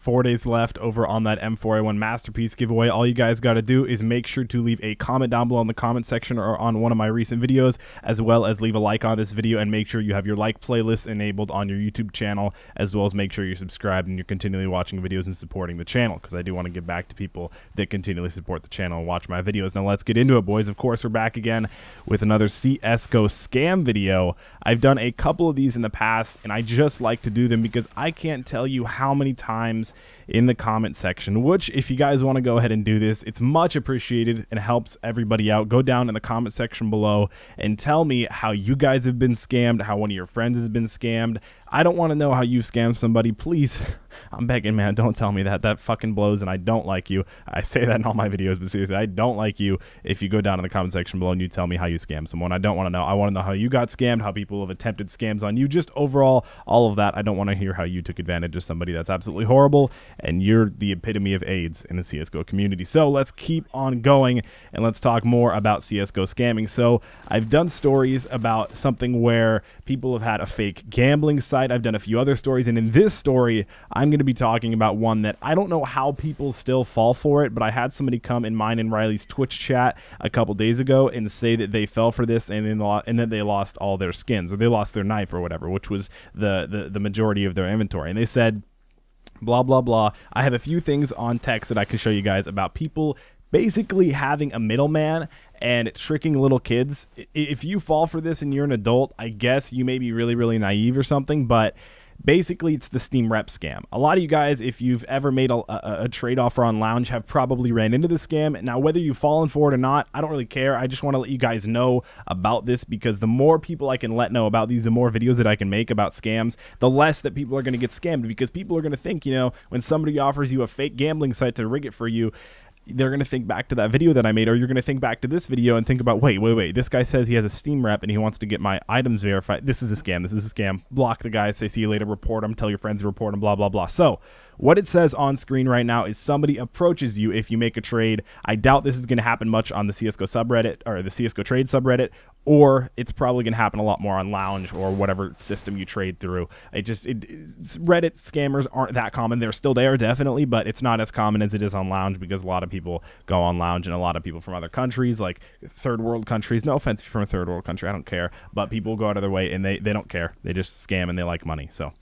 Four days left over on that M4A1 Masterpiece giveaway. All you guys got to do is make sure to leave a comment down below in the comment section or on one of my recent videos, as well as leave a like on this video and make sure you have your like playlist enabled on your YouTube channel, as well as make sure you're subscribed and you're continually watching videos and supporting the channel, because I do want to give back to people that continually support the channel and watch my videos. Now let's get into it, boys. Of course, we're back again with another CSGO scam video. I've done a couple of these in the past, and I just like to do them because I can't tell you how many times in the comment section, which, if you guys want to go ahead and do this, it's much appreciated and helps everybody out. Go down in the comment section below and tell me how you guys have been scammed, how one of your friends has been scammed, I don't want to know how you scam somebody. Please, I'm begging, man, don't tell me that. That fucking blows, and I don't like you. I say that in all my videos, but seriously, I don't like you. If you go down in the comment section below and you tell me how you scam someone, I don't want to know. I want to know how you got scammed, how people have attempted scams on you, just overall, all of that. I don't want to hear how you took advantage of somebody that's absolutely horrible, and you're the epitome of AIDS in the CSGO community. So let's keep on going, and let's talk more about CSGO scamming. So I've done stories about something where people have had a fake gambling site site, I've done a few other stories, and in this story, I'm going to be talking about one that I don't know how people still fall for it, but I had somebody come in mine and Riley's Twitch chat a couple days ago and say that they fell for this and then and that they lost all their skins or they lost their knife or whatever, which was the the, the majority of their inventory, and they said blah blah blah. I have a few things on text that I can show you guys about people basically having a middleman and tricking little kids. If you fall for this and you're an adult, I guess you may be really, really naive or something, but basically it's the Steam rep scam. A lot of you guys, if you've ever made a, a, a trade offer on Lounge, have probably ran into the scam. Now, whether you've fallen for it or not, I don't really care. I just want to let you guys know about this because the more people I can let know about these, the more videos that I can make about scams, the less that people are going to get scammed because people are going to think, you know, when somebody offers you a fake gambling site to rig it for you, they're going to think back to that video that I made, or you're going to think back to this video and think about, wait, wait, wait, this guy says he has a Steam rep and he wants to get my items verified. This is a scam. This is a scam. Block the guy, say, see you later, report him, tell your friends to report him, blah, blah, blah. So, what it says on screen right now is somebody approaches you if you make a trade. I doubt this is going to happen much on the CSGO subreddit or the CSGO trade subreddit or it's probably going to happen a lot more on lounge or whatever system you trade through. It just it, Reddit scammers aren't that common. They're still there definitely, but it's not as common as it is on lounge because a lot of people go on lounge and a lot of people from other countries, like third world countries. No offense if you're from a third world country, I don't care, but people go out of their way and they they don't care. They just scam and they like money. So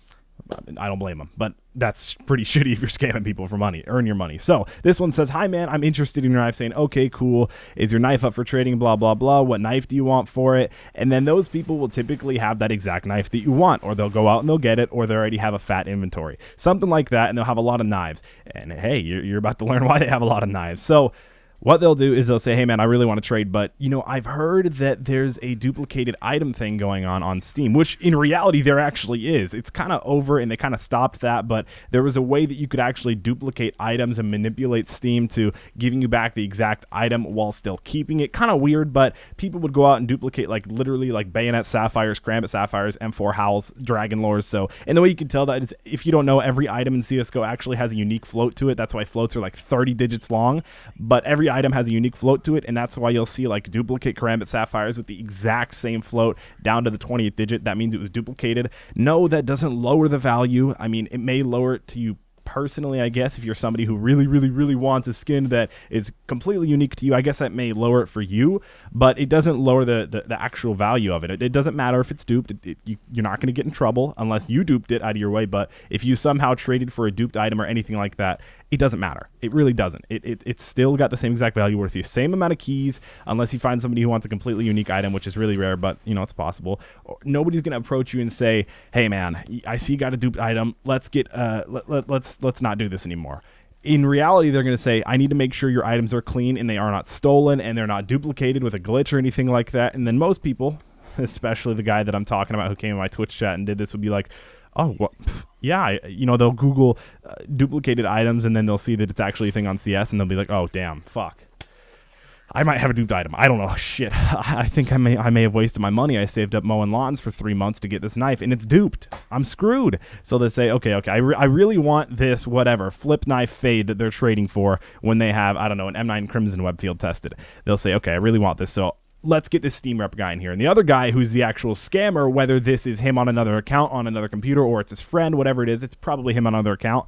I don't blame them, but that's pretty shitty if you're scamming people for money. Earn your money. So this one says, "Hi man, I'm interested in your knife." Saying, "Okay, cool. Is your knife up for trading? Blah blah blah. What knife do you want for it?" And then those people will typically have that exact knife that you want, or they'll go out and they'll get it, or they already have a fat inventory, something like that, and they'll have a lot of knives. And hey, you're, about to learn why they have a lot of knives. So what they'll do is they'll say, "Hey man, I really want to trade, but you know, I've heard that there's a duplicated item thing going on on Steam, which in reality there actually is. It's kind of over and they kind of stopped that, but there was a way that you could actually duplicate items and manipulate Steam to giving you back the exact item while still keeping it. Kind of weird, but people would go out and duplicate like literally like Bayonet Sapphires, Granite Sapphires, M4 Howls, Dragon Lores. So, and the way you can tell that is if you don't know every item in CS:GO actually has a unique float to it. That's why floats are like 30 digits long, but every item has a unique float to it, and that's why you'll see like duplicate Karambit sapphires with the exact same float down to the 20th digit. That means it was duplicated. No, that doesn't lower the value. I mean, it may lower it to you personally, I guess, if you're somebody who really, really, really wants a skin that is completely unique to you, I guess that may lower it for you, but it doesn't lower the, the, the actual value of it. It, it doesn't matter if it's duped. It, it, you, you're not going to get in trouble unless you duped it out of your way, but if you somehow traded for a duped item or anything like that, it doesn't matter. It really doesn't. It, it, it's still got the same exact value worth you. Same amount of keys, unless you find somebody who wants a completely unique item, which is really rare, but you know, it's possible. Nobody's going to approach you and say, hey man, I see you got a duped item. Let's get, uh, let, let, let's let's not do this anymore in reality, they're going to say, I need to make sure your items are clean and they are not stolen and they're not duplicated with a glitch or anything like that. And then most people, especially the guy that I'm talking about who came in my Twitch chat and did this, would be like, oh, yeah, you know, they'll Google uh, duplicated items and then they'll see that it's actually a thing on CS and they'll be like, oh, damn, fuck. I might have a duped item. I don't know. Shit. I think I may I may have wasted my money. I saved up mowing lawns for three months to get this knife, and it's duped. I'm screwed. So they say, okay, okay, I, re- I really want this whatever flip knife fade that they're trading for when they have I don't know an M9 Crimson Webfield tested. They'll say, okay, I really want this, so let's get this Steam rep guy in here. And the other guy who's the actual scammer, whether this is him on another account, on another computer, or it's his friend, whatever it is, it's probably him on another account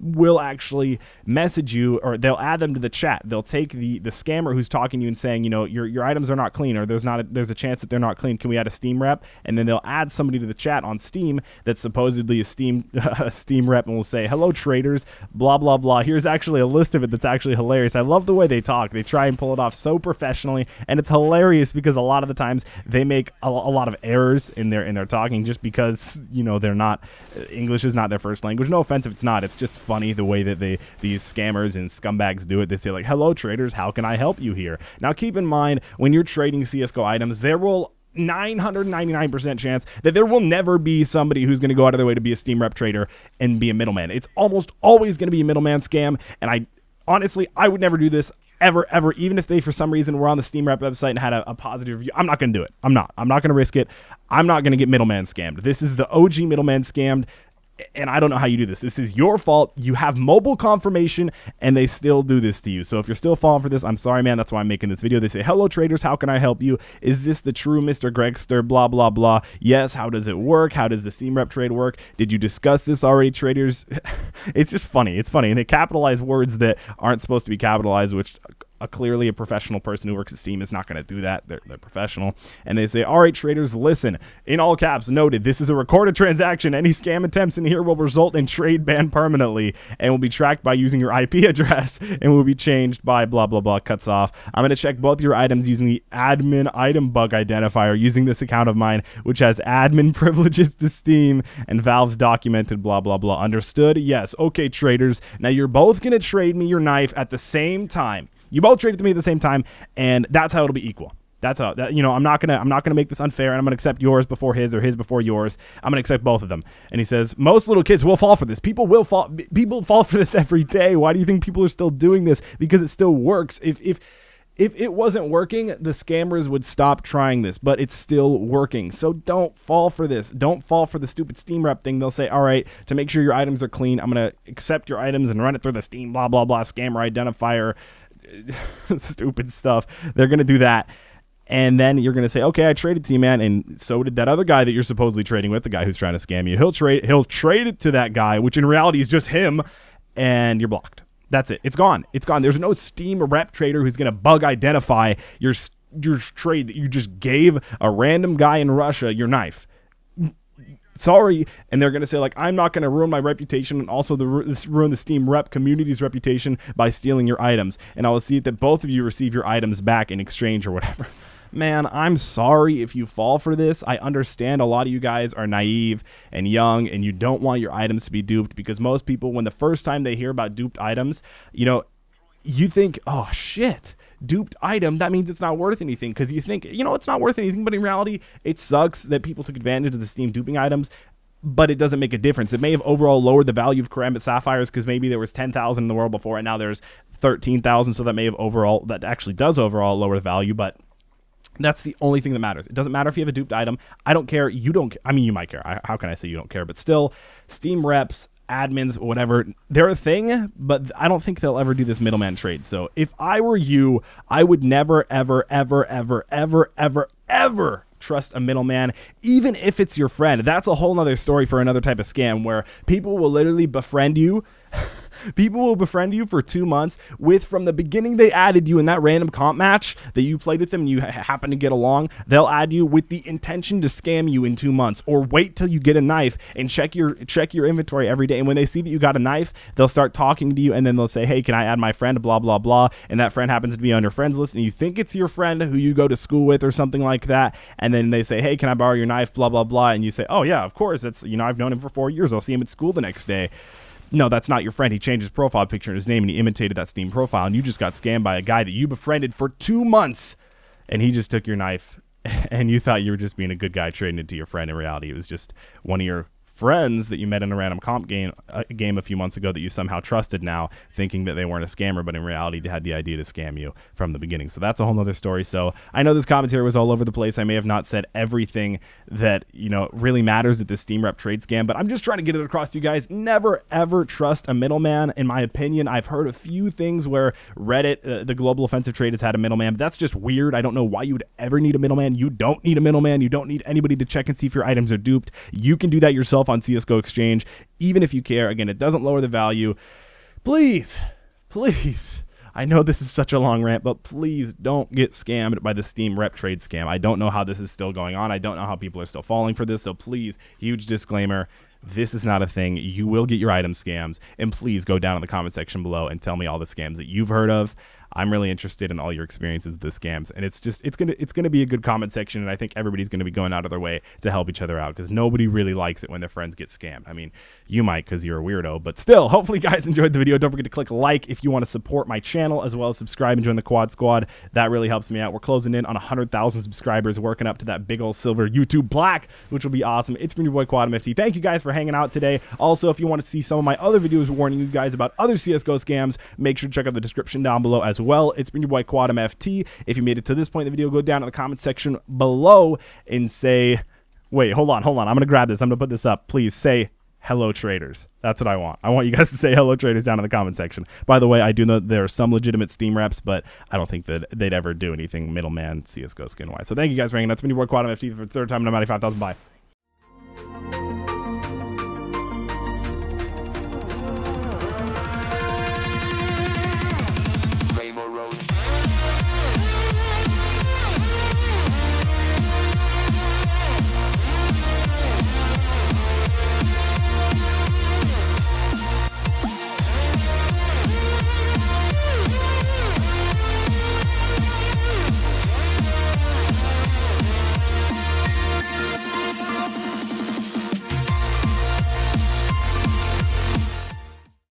will actually message you or they'll add them to the chat. They'll take the the scammer who's talking to you and saying, you know, your your items are not clean or there's not a, there's a chance that they're not clean. Can we add a Steam rep? And then they'll add somebody to the chat on Steam that's supposedly a Steam a Steam rep and will say, "Hello traders, blah blah blah. Here's actually a list of it that's actually hilarious. I love the way they talk. They try and pull it off so professionally and it's hilarious because a lot of the times they make a, a lot of errors in their in their talking just because, you know, they're not uh, English is not their first language. No offense if it's not. It's just funny the way that they these scammers and scumbags do it. They say like, "Hello traders, how can I help you here?" Now keep in mind when you're trading CS:GO items, there will 999% chance that there will never be somebody who's going to go out of their way to be a Steam rep trader and be a middleman. It's almost always going to be a middleman scam. And I honestly, I would never do this ever, ever, even if they for some reason were on the Steam rep website and had a, a positive review. I'm not going to do it. I'm not. I'm not going to risk it. I'm not going to get middleman scammed. This is the OG middleman scammed and I don't know how you do this. This is your fault. You have mobile confirmation and they still do this to you. So if you're still falling for this, I'm sorry, man. That's why I'm making this video. They say, Hello, traders. How can I help you? Is this the true Mr. Gregster? Blah, blah, blah. Yes. How does it work? How does the Steam Rep trade work? Did you discuss this already, traders? it's just funny. It's funny. And they capitalize words that aren't supposed to be capitalized, which a clearly a professional person who works at Steam is not going to do that. They're, they're professional. And they say, all right, traders, listen. In all caps, noted, this is a recorded transaction. Any scam attempts in here will result in trade ban permanently and will be tracked by using your IP address and will be changed by blah, blah, blah, cuts off. I'm going to check both your items using the admin item bug identifier using this account of mine, which has admin privileges to Steam and Valve's documented blah, blah, blah. Understood? Yes. Okay, traders. Now you're both going to trade me your knife at the same time. You both traded to me at the same time, and that's how it'll be equal. That's how that, you know. I'm not gonna. I'm not gonna make this unfair, and I'm gonna accept yours before his or his before yours. I'm gonna accept both of them. And he says, most little kids will fall for this. People will fall. People fall for this every day. Why do you think people are still doing this? Because it still works. If if if it wasn't working, the scammers would stop trying this, but it's still working. So don't fall for this. Don't fall for the stupid Steam rep thing. They'll say, all right, to make sure your items are clean, I'm going to accept your items and run it through the Steam, blah, blah, blah, scammer identifier stupid stuff. They're going to do that. And then you're going to say, okay, I traded team Man, and so did that other guy that you're supposedly trading with, the guy who's trying to scam you. He'll trade, he'll trade it to that guy, which in reality is just him, and you're blocked. That's it. It's gone. It's gone. There's no Steam rep trader who's going to bug identify your your trade that you just gave a random guy in Russia your knife sorry and they're going to say like i'm not going to ruin my reputation and also the, ruin the steam rep community's reputation by stealing your items and i will see that both of you receive your items back in exchange or whatever man, I'm sorry if you fall for this. I understand a lot of you guys are naive and young and you don't want your items to be duped because most people, when the first time they hear about duped items, you know, you think, oh shit, duped item, that means it's not worth anything because you think, you know, it's not worth anything. But in reality, it sucks that people took advantage of the Steam duping items but it doesn't make a difference. It may have overall lowered the value of Karambit sapphires because maybe there was 10,000 in the world before and now there's 13,000. So that may have overall, that actually does overall lower the value, but that's the only thing that matters. It doesn't matter if you have a duped item. I don't care. You don't, I mean, you might care. I, how can I say you don't care? But still, Steam reps admins, whatever, they're a thing, but I don't think they'll ever do this middleman trade. So if I were you, I would never, ever, ever, ever, ever, ever, ever trust a middleman, even if it's your friend. That's a whole other story for another type of scam where people will literally befriend you. People will befriend you for two months with from the beginning they added you in that random comp match that you played with them and you ha happen to get along. They'll add you with the intention to scam you in two months or wait till you get a knife and check your check your inventory every day. And when they see that you got a knife, they'll start talking to you and then they'll say, hey, can I add my friend? Blah, blah, blah. And that friend happens to be on your friends list and you think it's your friend who you go to school with or something like that. And then they say, hey, can I borrow your knife? Blah, blah, blah. And you say, oh, yeah, of course. It's, you know, I've known him for four years. I'll see him at school the next day no, that's not your friend. He changed his profile picture and his name and he imitated that Steam profile. And you just got scammed by a guy that you befriended for two months and he just took your knife and you thought you were just being a good guy trading it to your friend. In reality, it was just one of your friends that you met in a random comp game a uh, game a few months ago that you somehow trusted now, thinking that they weren't a scammer, but in reality they had the idea to scam you from the beginning. So that's a whole nother story. So I know this commentary was all over the place. I may have not said everything that you know really matters at this Steam Rep trade scam, but I'm just trying to get it across to you guys. Never ever trust a middleman. In my opinion, I've heard a few things where Reddit, uh, the global offensive trade, has had a middleman. That's just weird. I don't know why you would ever need a middleman. You don't need a middleman. You don't need anybody to check and see if your items are duped. You can do that yourself on CSGO Exchange, even if you care. Again, it doesn't lower the value. Please, please. I know this is such a long rant, but please don't get scammed by the Steam rep trade scam. I don't know how this is still going on. I don't know how people are still falling for this. So please, huge disclaimer. This is not a thing. You will get your item scams. And please go down in the comment section below and tell me all the scams that you've heard of. I'm really interested in all your experiences with the scams, and it's just it's gonna it's gonna be a good comment section, and I think everybody's gonna be going out of their way to help each other out because nobody really likes it when their friends get scammed. I mean, you might because you're a weirdo, but still, hopefully, you guys enjoyed the video. Don't forget to click like if you want to support my channel as well as subscribe and join the Quad Squad. That really helps me out. We're closing in on 100,000 subscribers, working up to that big old silver YouTube black, which will be awesome. It's been your boy Quad MFT. Thank you guys for hanging out today. Also, if you want to see some of my other videos warning you guys about other CS:GO scams, make sure to check out the description down below as well well. It's been your boy Quadam FT. If you made it to this point in the video, go down in the comment section below and say, wait, hold on, hold on. I'm going to grab this. I'm going to put this up. Please say hello traders. That's what I want. I want you guys to say hello traders down in the comment section. By the way, I do know there are some legitimate Steam reps, but I don't think that they'd ever do anything middleman CSGO skin-wise. So thank you guys for hanging out. It's been your boy Quadam FT for the third time, I'm at 5,000. Bye.